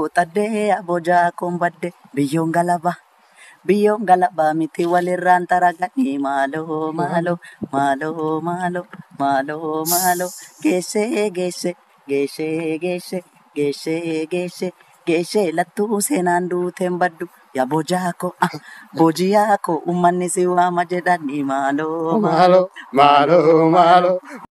Bootadhee abojaa kombadhee biyyoon galaba. Biyyoon galaba miti walirraan taraganii maalo maaloo maaloo maaloo maaloo maaloo geeshe geessee geessee geeshe geessee geessee lattuu seenaan duuteen baddu yaa bojaako ah, bojiyaako ummanni si waama jedhanii maaloo maaloo maaloo maaloo.